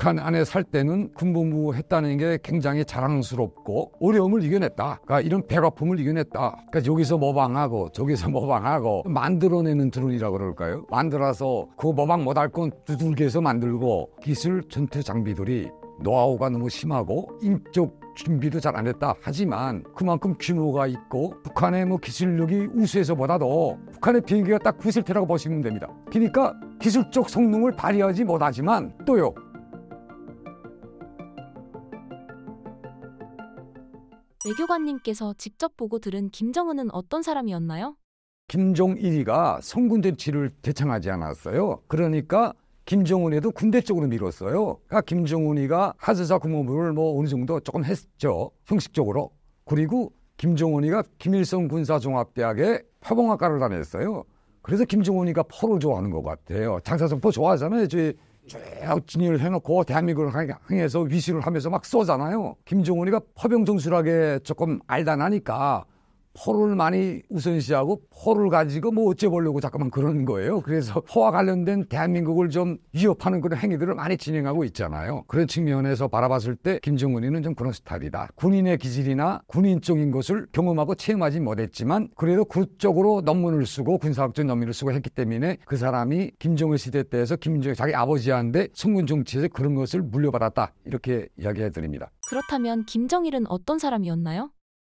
북한 안에 살 때는 군복무 했다는 게 굉장히 자랑스럽고 어려움을 이겨냈다. 그러니까 이런 배가품을 이겨냈다. 그러니까 여기서 모방하고 저기서 모방하고 만들어내는 드론이라고 그럴까요? 만들어서 그 모방 못할 건 두들겨서 만들고 기술 전투 장비들이 노하우가 너무 심하고 인적 준비도 잘 안 했다. 하지만 그만큼 규모가 있고 북한의 뭐 기술력이 우수해서보다도 북한의 비행기가 딱 구슬태라고 보시면 됩니다. 그러니까 기술적 성능을 발휘하지 못하지만 또요 외교관님께서 직접 보고 들은 김정은은 어떤 사람이었나요? 김종일이가 성군대 치를 대창하지 않았어요. 그러니까 김정은에도 군대 쪽으로 밀었어요. 그러니까 김정은이가 하재사 군무부를 뭐 어느 정도 조금 했죠. 형식적으로. 그리고 김정은이가 김일성 군사종합대학에 파봉학과를 다녔어요. 그래서 김정은이가 포를 좋아하는 것 같아요. 장사성포 좋아하잖아요. 저희 쭉 진위를 해놓고 대한민국을 향해서 위시를 하면서 막 쏘잖아요. 김정은이가 허병정술하게 조금 알다나니까 포를 많이 우선시하고 포를 가지고 뭐 어째 보려고 자꾸만 그러는 거예요. 그래서 포와 관련된 대한민국을 좀 위협하는 그런 행위들을 많이 진행하고 있잖아요. 그런 측면에서 바라봤을 때 김정은이는 좀 그런 스타일이다. 군인의 기질이나 군인적인 것을 경험하고 체험하지 못했지만 그래도 그쪽으로 논문을 쓰고 군사학적 논문을 쓰고 했기 때문에 그 사람이 김정은 시대 때에서 김정은 자기 아버지한테 성군 정치에서 그런 것을 물려받았다. 이렇게 이야기해 드립니다. 그렇다면 김정일은 어떤 사람이었나요?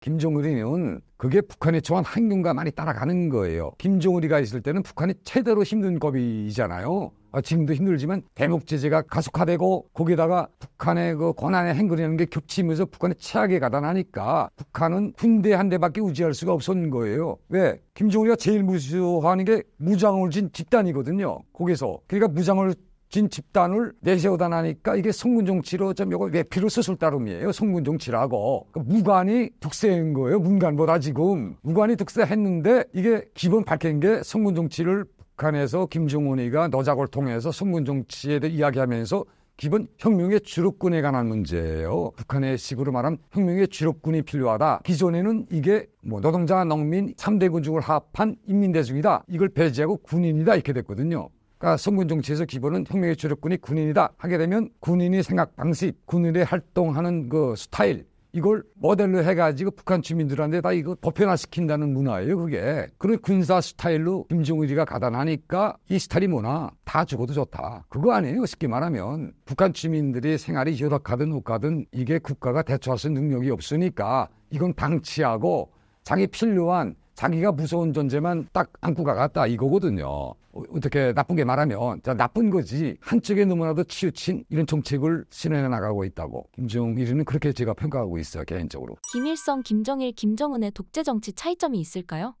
김정은이는 그게 북한이 처한 환경과 많이 따라가는 거예요. 김정은이가 있을 때는 북한이 최대로 힘든 겁이잖아요. 아, 지금도 힘들지만 대목 제재가 가속화되고 거기다가 북한의 그 권한의 행거리라는 게 겹치면서 북한의 최악에 가다나니까 북한은 군대 한 대밖에 우지할 수가 없었는 거예요. 왜? 김정은이가 제일 무서워하는 게 무장을 진 집단이거든요. 거기서 그러니까 무장을 진 집단을 내세우다 나니까 이게 성군정치로 좀이거외피로 스술 따름이에요. 성군정치라고. 그러니까 무관이 득세인 거예요. 문관보다 지금. 무관이 득세했는데 이게 기본 밝힌 게 성군정치를 북한에서 김정은이가 노작을 통해서 성군정치에 대해 이야기하면서 기본 혁명의 주력군에 관한 문제예요. 북한의 식으로 말하면 혁명의 주력군이 필요하다. 기존에는 이게 뭐 노동자, 농민, 3대 군중을 합한 인민대중이다. 이걸 배제하고 군인이다 이렇게 됐거든요. 그러니까 성군 정치에서 기본은 혁명의 주력군이 군인이다 하게 되면 군인이 생각 방식, 군인의 활동하는 그 스타일 이걸 모델로 해가지고 북한 주민들한테 다 이거 보편화시킨다는 문화예요, 그게. 그런 군사 스타일로 김정일이가 가다나니까 이 스타일이 뭐나 다 죽어도 좋다. 그거 아니에요, 쉽게 말하면. 북한 주민들이 생활이 열악하든 혹하든 이게 국가가 대처할 수 있는 능력이 없으니까 이건 방치하고 장이 필요한 자기가 무서운 존재만 딱 안고 가갔다 이거거든요. 어, 어떻게 나쁜게 말하면 나쁜 거지 한쪽에 너무나도 치우친 이런 정책을 실현해 나가고 있다고 김정일은 그렇게 제가 평가하고 있어요 개인적으로. 김일성, 김정일, 김정은의 독재 정치 차이점이 있을까요?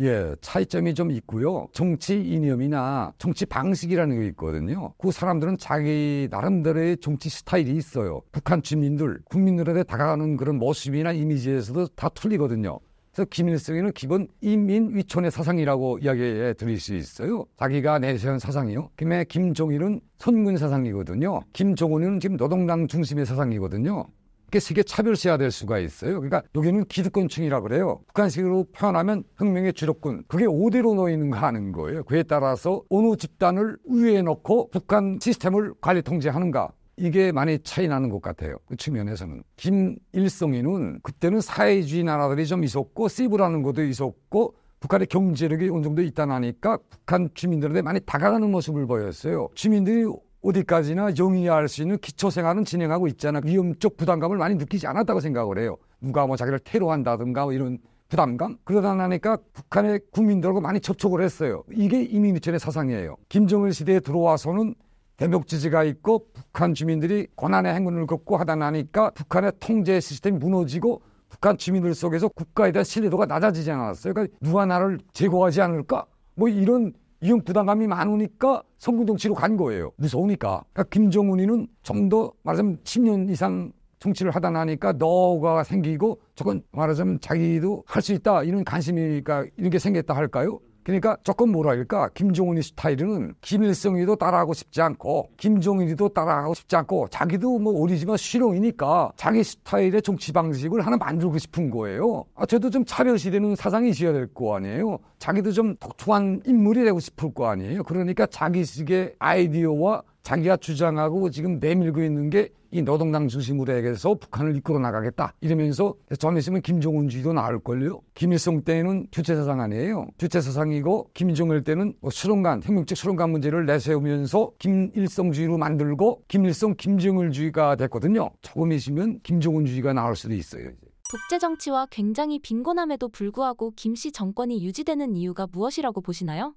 예, 차이점이 좀 있고요. 정치 이념이나 정치 방식이라는 게 있거든요. 그 사람들은 자기 나름대로의 정치 스타일이 있어요. 북한 주민들, 국민들한테 다가가는 그런 모습이나 이미지에서도 다 틀리거든요. 그래서 김일성이는 기본 인민위촌의 사상이라고 이야기해 드릴 수 있어요. 자기가 내세운 사상이요. 김에 김종일은 선군 사상이거든요. 김종훈은 지금 노동당 중심의 사상이거든요. 그게 세계 차별시야 될 수가 있어요. 그러니까 여기는 기득권층이라 그래요. 북한식으로 표현하면 혁명의 주력군. 그게 오대로 놓이는가 하는 거예요. 그에 따라서 어느 집단을 우위에 놓고 북한 시스템을 관리 통제하는가. 이게 많이 차이 나는 것 같아요. 그 측면에서는. 김일성이는 그때는 사회주의 나라들이 좀 있었고, 세이브라는 것도 있었고, 북한의 경제력이 어느 정도 있다나니까 북한 주민들한테 많이 다가가는 모습을 보였어요. 주민들이 어디까지나 영위할 수 있는 기초생활은 진행하고 있잖아. 위험적 부담감을 많이 느끼지 않았다고 생각을 해요. 누가 뭐 자기를 테러한다든가 뭐 이런 부담감? 그러다 나니까 북한의 국민들하고 많이 접촉을 했어요. 이게 이미미천의 사상이에요. 김정일 시대에 들어와서는 대목 지지가 있고 북한 주민들이 고난의 행군을 겪고 하다 나니까 북한의 통제 시스템이 무너지고 북한 주민들 속에서 국가에 대한 신뢰도가 낮아지지 않았어요. 그러니까 누가 나를 제거하지 않을까? 뭐 이런 이용 부담감이 많으니까 성군 정치로 간 거예요. 무서우니까. 그러니까 김정은이는 좀 더 말하자면 10년 이상 정치를 하다 나니까 너가 생기고 저건 말하자면 자기도 할 수 있다 이런 관심이니까 이런 게 생겼다 할까요? 그러니까 조금 뭐랄까 김종인의 스타일은 김일성이도 따라하고 싶지 않고 김종인이도 따라하고 싶지 않고 자기도 뭐 오리지만 실용이니까 자기 스타일의 정치 방식을 하나 만들고 싶은 거예요. 아, 저도 좀 차별시되는 사상이 지어야될 거 아니에요. 자기도 좀 독특한 인물이 되고 싶을 거 아니에요. 그러니까 자기식의 아이디어와 자기가 주장하고 지금 내밀고 있는 게 이 노동당 중심으로 해서 북한을 이끌어 나가겠다 이러면서 좀 있으면 김정은주의도 나올걸요. 김일성 때는 주체사상 아니에요. 주체사상이고 김정일 때는 뭐 수렁간 혁명적 수렁간 문제를 내세우면서 김일성주의로 만들고 김일성 김정일주의가 됐거든요. 조금 있으면 김정은주의가 나올 수도 있어요. 이제. 독재 정치와 굉장히 빈곤함에도 불구하고 김씨 정권이 유지되는 이유가 무엇이라고 보시나요?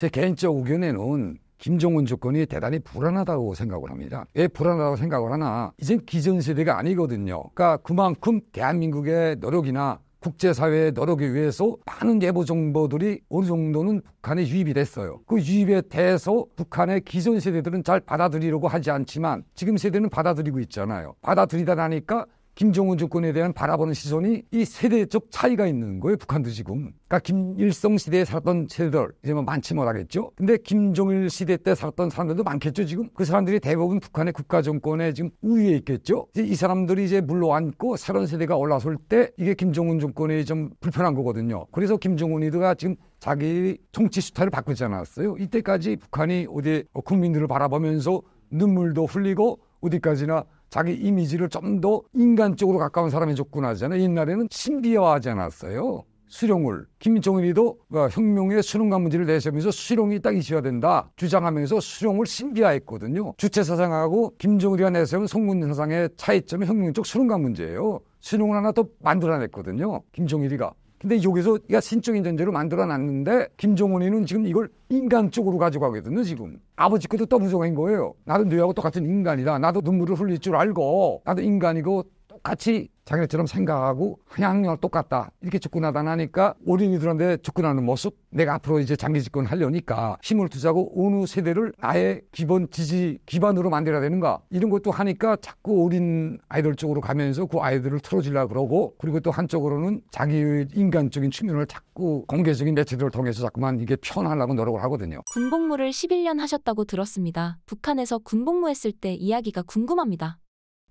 제 개인적 의견에는 김정은 조건이 대단히 불안하다고 생각을 합니다. 왜 불안하다고 생각을 하나? 이젠 기존 세대가 아니거든요. 그러니까 그만큼 대한민국의 노력이나 국제사회의 노력에 의해서 많은 예보 정보들이 어느 정도는 북한에 유입이 됐어요. 그 유입에 대해서 북한의 기존 세대들은 잘 받아들이려고 하지 않지만 지금 세대는 받아들이고 있잖아요. 받아들이다 나니까 김정은 정권에 대한 바라보는 시선이 이 세대적 차이가 있는 거예요, 북한도 지금. 그러니까 김일성 시대에 살았던 세대들, 이제 뭐 많지 못하겠죠? 근데 김정일 시대 때 살았던 사람들도 많겠죠, 지금? 그 사람들이 대부분 북한의 국가정권에 지금 우위에 있겠죠? 이제 이 사람들이 이제 물러앉고 새로운 세대가 올라설 때 이게 김정은 정권에좀 불편한 거거든요. 그래서 김정은이가 지금 자기 정치 수타일을 바꾸지 않았어요. 이때까지 북한이 어디 국민들을 바라보면서 눈물도 흘리고 어디까지나 자기 이미지를 좀 더 인간적으로 가까운 사람이 접근하잖아요. 옛날에는 신비화하지 않았어요. 수령을 김종은이도 어, 혁명의 수능관 문제를 내세우면서 수령이 딱이어야 된다 주장하면서 수령을 신비화했거든요. 주체 사상하고 김종은이가 내세운 송문 사상의 차이점이 혁명적 수능관 문제예요. 수령을 하나 더 만들어냈거든요. 김종일이가 근데 여기서 야 신적인 전제로 만들어 놨는데 김정은이는 지금 이걸 인간 쪽으로 가져가거든요 지금 아버지 것도 떠부정인 거예요 나도 너하고 똑같은 인간이다 나도 눈물을 흘릴 줄 알고 나도 인간이고 똑같이 자기네처럼 생각하고 한양령 똑같다 이렇게 접근하다 나니까 어린이들한테 접근하는 모습 내가 앞으로 이제 장기 집권하려니까 힘을 투자하고 어느 세대를 나의 기본 지지 기반으로 만들어야 되는가 이런 것도 하니까 자꾸 어린 아이들 쪽으로 가면서 그 아이들을 틀어주려고 그러고 그리고 또 한쪽으로는 자기의 인간적인 측면을 자꾸 공개적인 매체들을 통해서 자꾸만 이게 편하려고 노력을 하거든요. 군복무를 11년 하셨다고 들었습니다. 북한에서 군복무했을 때 이야기가 궁금합니다.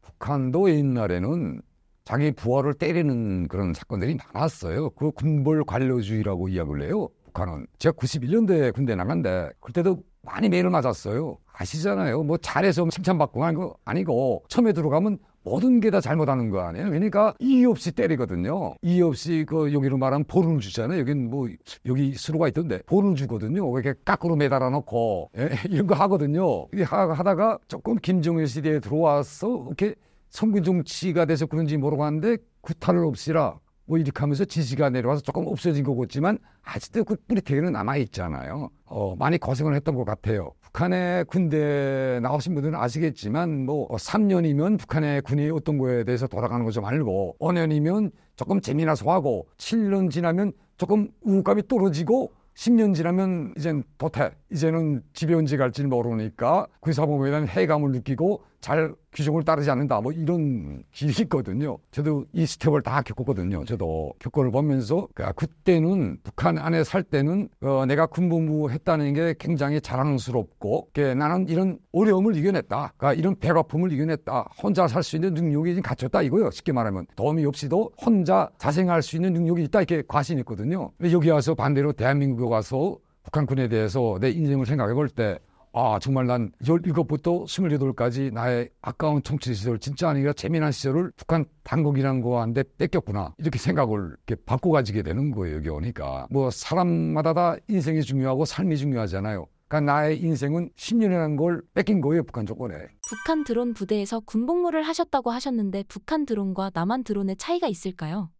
북한도 옛날에는 자기 부하를 때리는 그런 사건들이 많았어요. 그 군벌 관료주의라고 이야기를 해요. 북한은 제가 91년도에 군대 나간데 그때도 많이 매를 맞았어요. 아시잖아요. 뭐 잘해서 칭찬받고 아니고, 아니고 처음에 들어가면 모든 게 다 잘못하는 거 아니에요? 그러니까 이유 없이 때리거든요. 이유 없이 그 여기로 말하면 볼을 주잖아요. 여긴 뭐 여기 스로가 있던데 볼을 주거든요. 이렇게 깎으로 매달아 놓고 예? 이런 거 하거든요. 하다가 조금 김정일 시대에 들어와서 이렇게 성군 정치가 돼서 그런지 모르고 하는데 구타를 없이라 뭐 이렇게 하면서 지지가 내려와서 조금 없어진 거같지만 아직도 그 뿌리태기는 남아 있잖아요. 어, 많이 고생을 했던 것 같아요. 북한의 군대 나오신 분들은 아시겠지만 뭐 3년이면 북한의 군이 어떤 거에 대해서 돌아가는 거 좀 알고 5년이면 조금 재미나서 하고 7년 지나면 조금 우울감이 떨어지고 10년 지나면 이젠 도태 이제는 집에 온 지 갈지 모르니까 군사범에 대한 해감을 느끼고 잘 규정을 따르지 않는다 뭐 이런 길이 있거든요. 저도 이 스텝을 다 겪었거든요. 저도 겪어를 보면서 그, 아, 그때는 북한 안에 살 때는 어, 내가 군복무 했다는 게 굉장히 자랑스럽고 그 나는 이런 어려움을 이겨냈다. 그러니까 이런 배고픔을 이겨냈다. 혼자 살 수 있는 능력이 갖췄다 이거요. 쉽게 말하면 도움이 없이도 혼자 자생할 수 있는 능력이 있다 이렇게 과신했거든요. 여기 와서 반대로 대한민국에 와서 북한군에 대해서 내 인생을 생각해 볼때 아 정말 난 17부터 28까지 나의 아까운 청취 시절 진짜 아니라 재미난 시절을 북한 당국이란 거한테 뺏겼구나 이렇게 생각을 이렇게 바꿔 가지게 되는 거예요 여기 오니까 뭐 사람마다 다 인생이 중요하고 삶이 중요하잖아요 그러니까 나의 인생은 10년이라는 걸 뺏긴 거예요 북한 조건에 북한 드론 부대에서 군복무를 하셨다고 하셨는데 북한 드론과 남한 드론의 차이가 있을까요?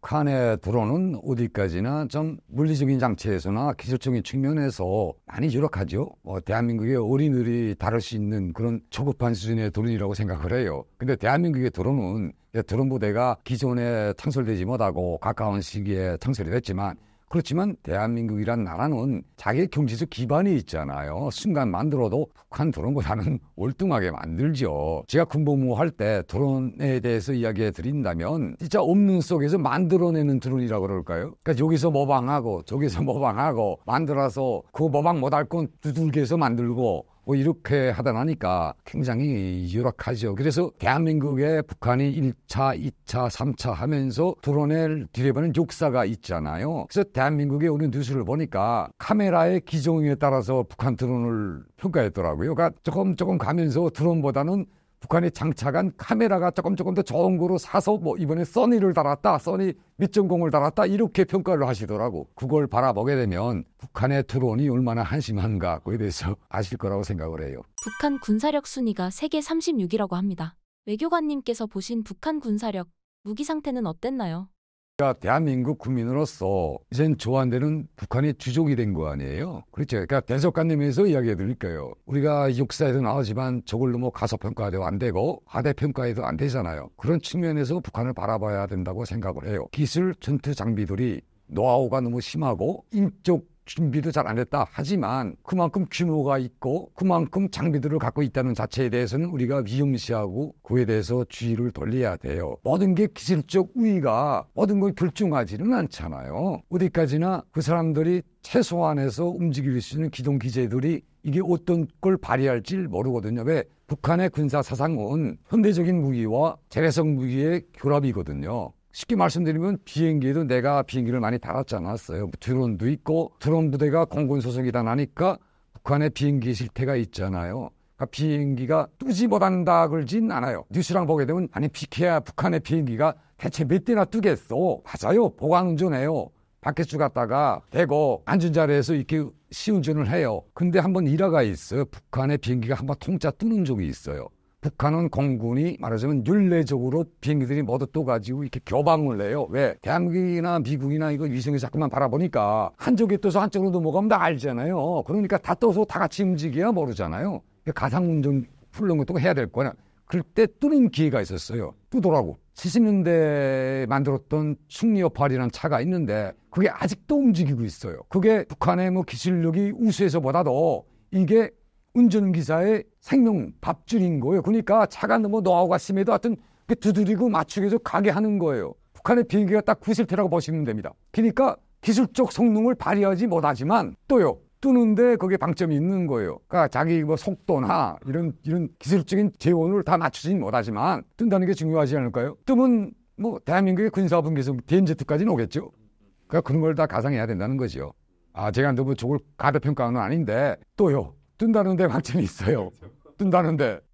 북한의 드론은 어디까지나 좀 물리적인 장치에서나 기술적인 측면에서 많이 유력하죠. 뭐 대한민국의 어린이들이 다룰 수 있는 그런 초급한 수준의 드론이라고 생각을 해요. 근데 대한민국의 드론은 드론 부대가 기존에 창설되지 못하고 가까운 시기에 창설이 됐지만 그렇지만 대한민국이란 나라는 자기 경제적 기반이 있잖아요. 순간 만들어도 북한 드론보다는 월등하게 만들죠. 제가 군복무할 때 드론에 대해서 이야기해 드린다면 진짜 없는 속에서 만들어내는 드론이라고 그럴까요? 그러니까 여기서 모방하고 저기서 모방하고 만들어서 그 모방 못할 건 두들겨서 만들고 뭐 이렇게 하다 나니까 굉장히 열악하죠. 그래서 대한민국에 북한이 1차, 2차, 3차 하면서 드러낼 뒤에보는 역사가 있잖아요. 그래서 대한민국의오늘 뉴스를 보니까 카메라의 기종에 따라서 북한 드론을 평가했더라고요. 그러니까 조금 조금 가면서 드론보다는 북한이 장착한 카메라가 조금 조금 더 좋은 거로 사서 뭐 이번에 써니를 달았다, 써니 밑전공을 달았다 이렇게 평가를 하시더라고. 그걸 바라보게 되면 북한의 드론이 얼마나 한심한가 그에 대해서 아실 거라고 생각을 해요. 북한 군사력 순위가 세계 3 6위라고 합니다. 외교관님께서 보신 북한 군사력 무기 상태는 어땠나요? 그러니까 대한민국 국민으로서 이젠 조한되는 북한의 주족이된 거 아니에요? 그렇죠. 그러니까 대속관념에서 이야기해 드릴까요? 우리가 역사에도 나오지만 저걸 너무 뭐 가서평가도안 되고 하대평가에도안 되잖아요. 그런 측면에서 북한을 바라봐야 된다고 생각을 해요. 기술, 전투 장비들이 노하우가 너무 심하고 인적 준비도 잘안 됐다. 하지만 그만큼 규모가 있고 그만큼 장비들을 갖고 있다는 자체에 대해서는 우리가 위험시하고 그에 대해서 주의를 돌려야 돼요. 모든 게 기술적 우위가 모든 걸 결정하지는 않잖아요. 어디까지나 그 사람들이 최소한에서 움직일 수 있는 기동 기재들이 이게 어떤 걸 발휘할지 모르거든요. 왜? 북한의 군사 사상은 현대적인 무기와 재래성 무기의 결합이거든요. 쉽게 말씀드리면 비행기에도 내가 비행기를 많이 달았지 않았어요. 뭐 드론도 있고 드론 부대가 공군 소속이다 나니까 북한의 비행기 실태가 있잖아요. 그러니까 비행기가 뜨지 못한다 그러진 않아요. 뉴스랑 보게 되면 아니 비케야 북한의 비행기가 대체 몇 대나 뜨겠어. 맞아요. 보관운전해요. 밖에서 갔다가 대고 앉은 자리에서 이렇게 시운전을 해요. 근데 한번 일화가 있어요. 북한의 비행기가 한번 통짜 뜨는 적이 있어요. 북한은 공군이 말하자면 윤례적으로 비행기들이 모두 또가지고 이렇게 교방을 해요. 왜? 대한민국이나 미국이나 이거 위성에서 자꾸만 바라보니까 한쪽에 떠서 한쪽으로 넘어가면 다 알잖아요. 그러니까 다 떠서 다 같이 움직여야 모르잖아요. 가상운전 훈련 것도 해야 될 거냐. 그럴 때 뚫는 기회가 있었어요. 뚜더라고 70년대 에 만들었던 숙리여팔이라는 차가 있는데 그게 아직도 움직이고 있어요. 그게 북한의 뭐 기술력이 우수해서보다도 이게 운전기사의 생명 밥줄인 거예요. 그러니까 차가 너무 노하우가 심해도 하여튼 그 두드리고 맞추기 해서 가게 하는 거예요. 북한의 비행기가 딱구0테라고 보시면 됩니다. 그러니까 기술적 성능을 발휘하지 못하지만 또요. 뜨는데 거기에 방점이 있는 거예요. 그러니까 자기 뭐 속도나 이런 이런 기술적인 재원을 다 맞추진 못하지만 뜬다는 게 중요하지 않을까요? 뜨면 뭐 대한민국의 군사분계성 비엔제트까지는 오겠죠. 그러니까 그런 걸 다 가상해야 된다는 거죠. 아 제가 너무 뭐 저걸 가벼평가는 아닌데 또요. 뜬다는데 확신이 있어요. 그렇죠. 뜬다는데